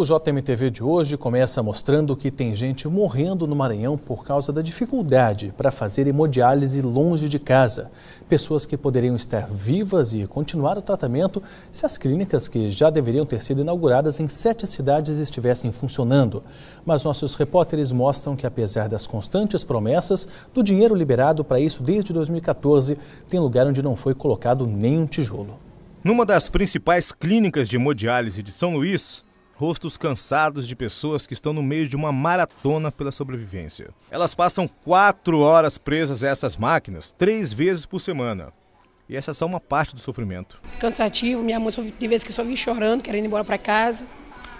O JMTV de hoje começa mostrando que tem gente morrendo no Maranhão por causa da dificuldade para fazer hemodiálise longe de casa. Pessoas que poderiam estar vivas e continuar o tratamento se as clínicas que já deveriam ter sido inauguradas em sete cidades estivessem funcionando. Mas nossos repórteres mostram que, apesar das constantes promessas, do dinheiro liberado para isso desde 2014, tem lugar onde não foi colocado nenhum tijolo. Numa das principais clínicas de hemodiálise de São Luís, rostos cansados de pessoas que estão no meio de uma maratona pela sobrevivência. Elas passam quatro horas presas a essas máquinas três vezes por semana. E essa é só uma parte do sofrimento. Cansativo, minha mãe de vez que só vim chorando, querendo ir embora para casa.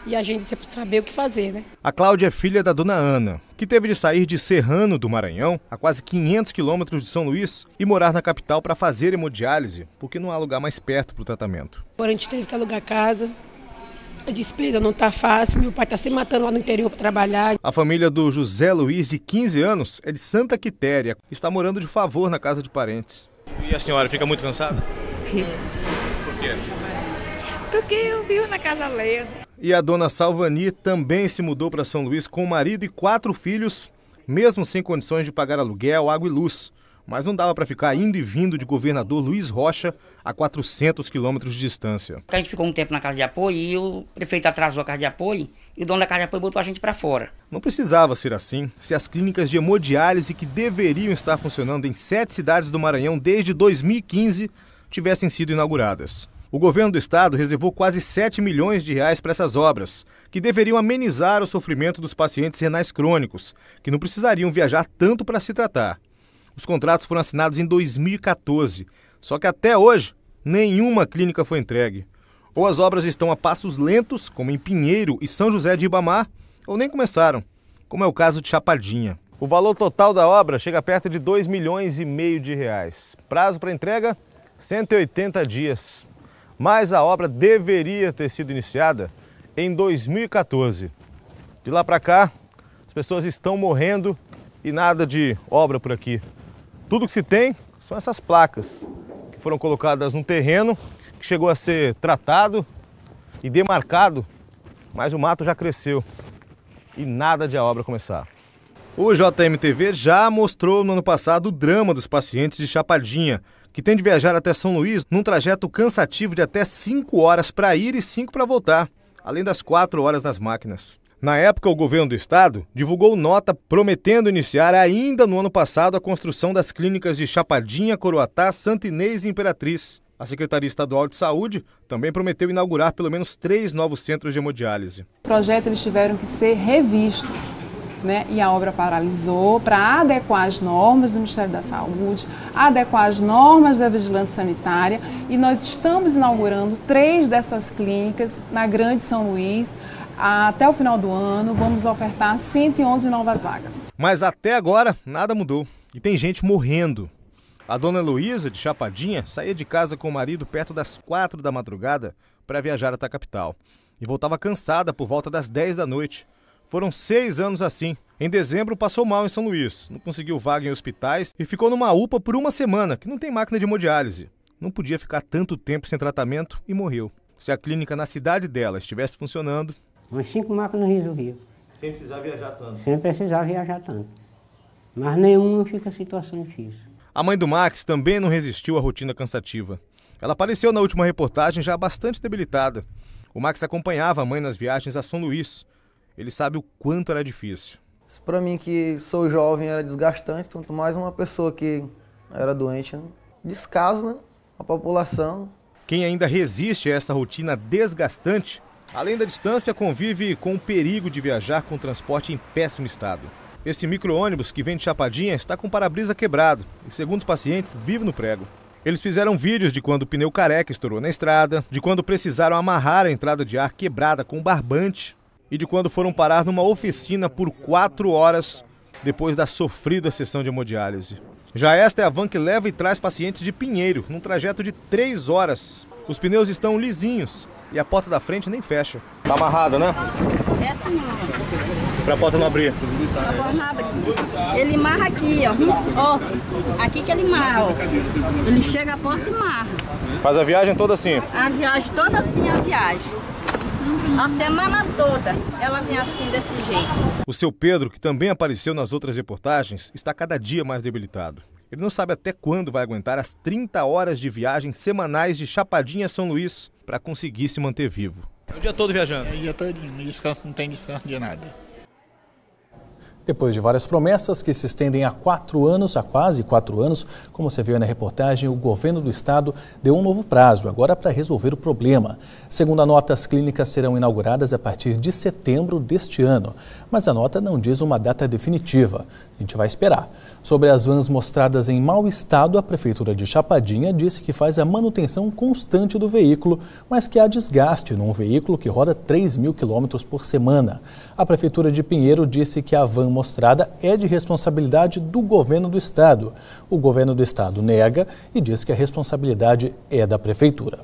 E a gente que saber o que fazer, né? A Cláudia é filha da dona Ana, que teve de sair de Serrano do Maranhão, a quase 500 quilômetros de São Luís, e morar na capital para fazer hemodiálise, porque não há lugar mais perto para o tratamento. A gente teve que alugar casa, a despesa não está fácil, meu pai está se matando lá no interior para trabalhar. A família do José Luiz, de 15 anos, é de Santa Quitéria. Está morando de favor na casa de parentes. E a senhora fica muito cansada? Por quê? Porque eu vivo na casa alheia. E a dona Salvani também se mudou para São Luís com o marido e quatro filhos, mesmo sem condições de pagar aluguel, água e luz mas não dava para ficar indo e vindo de governador Luiz Rocha a 400 quilômetros de distância. A gente ficou um tempo na casa de apoio e o prefeito atrasou a casa de apoio e o dono da casa de apoio botou a gente para fora. Não precisava ser assim se as clínicas de hemodiálise que deveriam estar funcionando em sete cidades do Maranhão desde 2015 tivessem sido inauguradas. O governo do estado reservou quase 7 milhões de reais para essas obras, que deveriam amenizar o sofrimento dos pacientes renais crônicos, que não precisariam viajar tanto para se tratar. Os contratos foram assinados em 2014, só que até hoje nenhuma clínica foi entregue. Ou as obras estão a passos lentos, como em Pinheiro e São José de Ibamar, ou nem começaram, como é o caso de Chapadinha. O valor total da obra chega perto de 2 milhões e meio de reais. Prazo para entrega 180 dias. Mas a obra deveria ter sido iniciada em 2014. De lá para cá, as pessoas estão morrendo e nada de obra por aqui. Tudo que se tem são essas placas que foram colocadas no terreno, que chegou a ser tratado e demarcado, mas o mato já cresceu e nada de a obra começar. O JMTV já mostrou no ano passado o drama dos pacientes de Chapadinha, que tem de viajar até São Luís num trajeto cansativo de até 5 horas para ir e 5 para voltar, além das 4 horas nas máquinas. Na época, o governo do estado divulgou nota prometendo iniciar ainda no ano passado a construção das clínicas de Chapadinha, Coroatá, Santa Inês e Imperatriz. A Secretaria Estadual de Saúde também prometeu inaugurar pelo menos três novos centros de hemodiálise. O projetos eles tiveram que ser revistos. Né? E a obra paralisou para adequar as normas do Ministério da Saúde, adequar as normas da vigilância sanitária e nós estamos inaugurando três dessas clínicas na Grande São Luís, até o final do ano, vamos ofertar 111 novas vagas. Mas até agora, nada mudou. E tem gente morrendo. A dona Luísa, de Chapadinha, saía de casa com o marido perto das 4 da madrugada para viajar até a capital. E voltava cansada por volta das 10 da noite. Foram seis anos assim. Em dezembro, passou mal em São Luís, não conseguiu vaga em hospitais e ficou numa UPA por uma semana, que não tem máquina de hemodiálise. Não podia ficar tanto tempo sem tratamento e morreu. Se a clínica na cidade dela estivesse funcionando, Umas cinco máquinas resolvia. Sem precisar viajar tanto? Sem precisar viajar tanto. Mas nenhuma fica situação difícil. A mãe do Max também não resistiu à rotina cansativa. Ela apareceu na última reportagem já bastante debilitada. O Max acompanhava a mãe nas viagens a São Luís. Ele sabe o quanto era difícil. Para mim, que sou jovem, era desgastante, tanto mais uma pessoa que era doente. Né? Descaso, né? A população. Quem ainda resiste a essa rotina desgastante Além da distância, convive com o perigo de viajar com transporte em péssimo estado. Esse micro-ônibus que vem de Chapadinha está com o para-brisa quebrado e, segundo os pacientes, vive no prego. Eles fizeram vídeos de quando o pneu careca estourou na estrada, de quando precisaram amarrar a entrada de ar quebrada com barbante e de quando foram parar numa oficina por quatro horas depois da sofrida sessão de hemodiálise. Já esta é a van que leva e traz pacientes de Pinheiro, num trajeto de três horas. Os pneus estão lisinhos, e a porta da frente nem fecha. Tá amarrada, né? É assim, ó. Pra porta não abrir. Pra porta não abrir. Ele marra aqui, ó. Ó, aqui que ele marra, ó. Ele chega à porta e marra. Faz a viagem toda assim? A viagem toda assim, a viagem. A semana toda ela vem assim desse jeito. O seu Pedro, que também apareceu nas outras reportagens, está cada dia mais debilitado. Ele não sabe até quando vai aguentar as 30 horas de viagem semanais de Chapadinha a São Luís para conseguir se manter vivo. É o dia todo viajando? É o dia todo, não descanso, não tem descanso de nada. Depois de várias promessas que se estendem há quatro anos, há quase quatro anos, como você viu na reportagem, o governo do estado deu um novo prazo, agora para resolver o problema. Segundo a nota, as clínicas serão inauguradas a partir de setembro deste ano, mas a nota não diz uma data definitiva. A gente vai esperar. Sobre as vans mostradas em mau estado, a Prefeitura de Chapadinha disse que faz a manutenção constante do veículo, mas que há desgaste num veículo que roda 3 mil quilômetros por semana. A Prefeitura de Pinheiro disse que a van mostrada é de responsabilidade do governo do estado. O governo do estado nega e diz que a responsabilidade é da prefeitura.